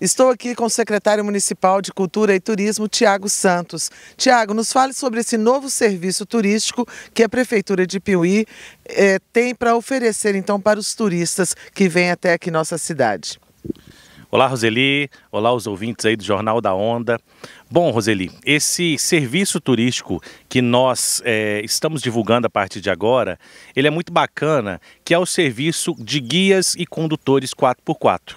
Estou aqui com o secretário municipal de Cultura e Turismo, Tiago Santos. Tiago, nos fale sobre esse novo serviço turístico que a Prefeitura de Piuí eh, tem para oferecer, então, para os turistas que vêm até aqui nossa cidade. Olá, Roseli. Olá, os ouvintes aí do Jornal da Onda. Bom, Roseli, esse serviço turístico que nós é, estamos divulgando a partir de agora, ele é muito bacana, que é o serviço de guias e condutores 4x4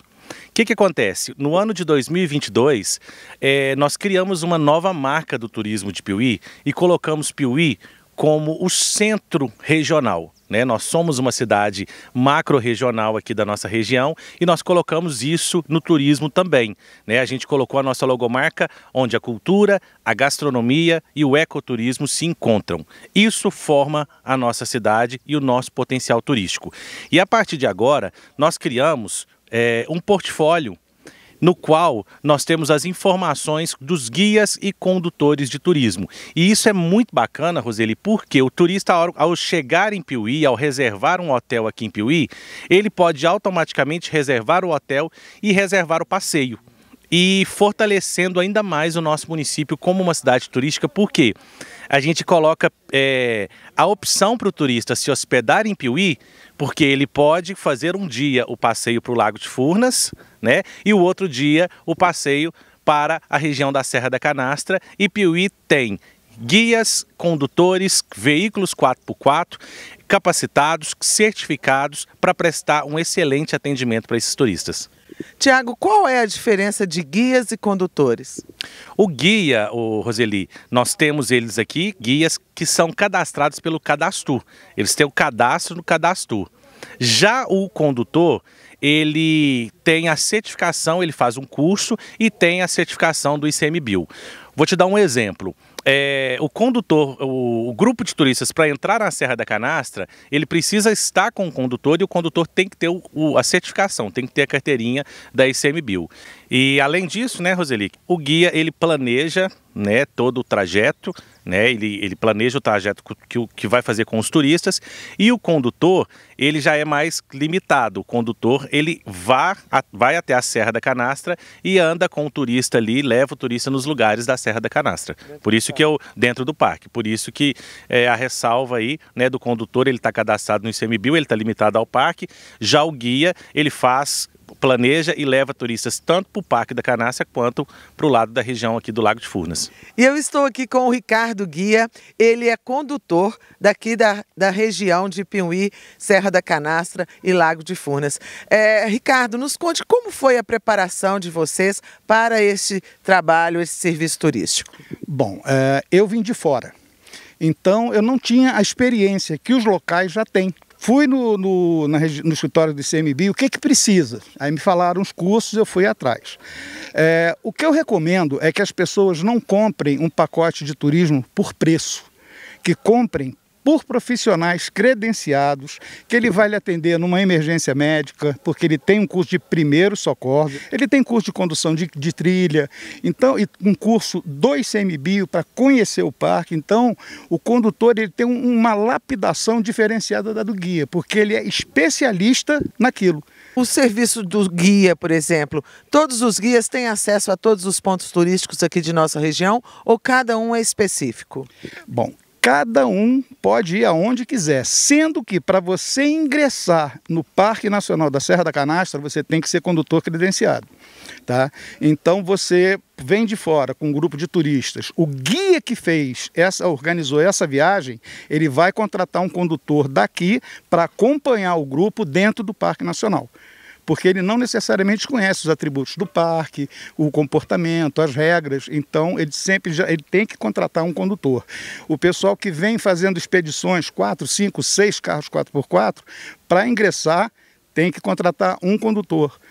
que, que acontece? No ano de 2022, é, eh, nós criamos uma nova marca do turismo de Piuí e colocamos Piuí como o centro regional. Né? Nós somos uma cidade macro-regional aqui da nossa região e nós colocamos isso no turismo também. Né? A gente colocou a nossa logomarca onde a cultura, a gastronomia e o ecoturismo se encontram. Isso forma a nossa cidade e o nosso potencial turístico. E a partir de agora, nós criamos é, um portfólio no qual nós temos as informações dos guias e condutores de turismo. E isso é muito bacana, Roseli, porque o turista, ao chegar em Piuí, ao reservar um hotel aqui em Piuí, ele pode automaticamente reservar o hotel e reservar o passeio e fortalecendo ainda mais o nosso município como uma cidade turística, porque a gente coloca é, a opção para o turista se hospedar em Piuí, porque ele pode fazer um dia o passeio para o Lago de Furnas, né? E o outro dia o passeio para a região da Serra da Canastra e Piuí tem guias, condutores, veículos 4x4 capacitados, certificados para prestar um excelente atendimento para esses turistas. Tiago, qual é a diferença de guias e condutores? O guia, o Roseli, nós temos eles aqui, guias que são cadastrados pelo cadastro. Eles têm o cadastro no cadastro. Já o condutor, ele tem a certificação, ele faz um curso e tem a certificação do ICMBio. Vou te dar um exemplo é, o condutor, o, o grupo de turistas para entrar na Serra da Canastra, ele precisa estar com o condutor e o condutor tem que ter o, o, a certificação, tem que ter a carteirinha da ICMBio. E além disso, né, Roseli, o guia ele planeja né, todo o trajeto, né, ele, ele planeja o trajeto que, que vai fazer com os turistas e o condutor ele já é mais limitado. O condutor ele vá, a, vai até a Serra da Canastra e anda com o turista ali, leva o turista nos lugares da Serra da Canastra. Por isso que é o, dentro do parque, por isso que é, a ressalva aí né, do condutor ele está cadastrado no ICMBio, ele está limitado ao parque. Já o guia ele faz planeja e leva turistas tanto para o Parque da Canácia quanto para o lado da região aqui do Lago de Furnas. E eu estou aqui com o Ricardo Guia, ele é condutor daqui da, da região de Piuí, Serra da Canastra e Lago de Furnas. É, Ricardo, nos conte como foi a preparação de vocês para este trabalho, esse serviço turístico. Bom, é, eu vim de fora, então eu não tinha a experiência que os locais já têm. Fui no, no, na, no escritório do CMB o que que precisa? Aí me falaram os cursos, eu fui atrás. É, o que eu recomendo é que as pessoas não comprem um pacote de turismo por preço, que comprem por profissionais credenciados, que ele vai lhe atender numa emergência médica, porque ele tem um curso de primeiro socorro, ele tem curso de condução de, de trilha, então e um curso do ICMBio para conhecer o parque. Então, o condutor ele tem uma lapidação diferenciada da do guia, porque ele é especialista naquilo. O serviço do guia, por exemplo, todos os guias têm acesso a todos os pontos turísticos aqui de nossa região ou cada um é específico? Bom, cada um pode ir aonde quiser, sendo que para você ingressar no Parque Nacional da Serra da Canastra, você tem que ser condutor credenciado, tá? Então você vem de fora com um grupo de turistas, o guia que fez essa organizou essa viagem, ele vai contratar um condutor daqui para acompanhar o grupo dentro do Parque Nacional porque ele não necessariamente conhece os atributos do parque, o comportamento, as regras. Então, ele sempre já, ele tem que contratar um condutor. O pessoal que vem fazendo expedições quatro, cinco, seis carros 4x4, para ingressar, tem que contratar um condutor.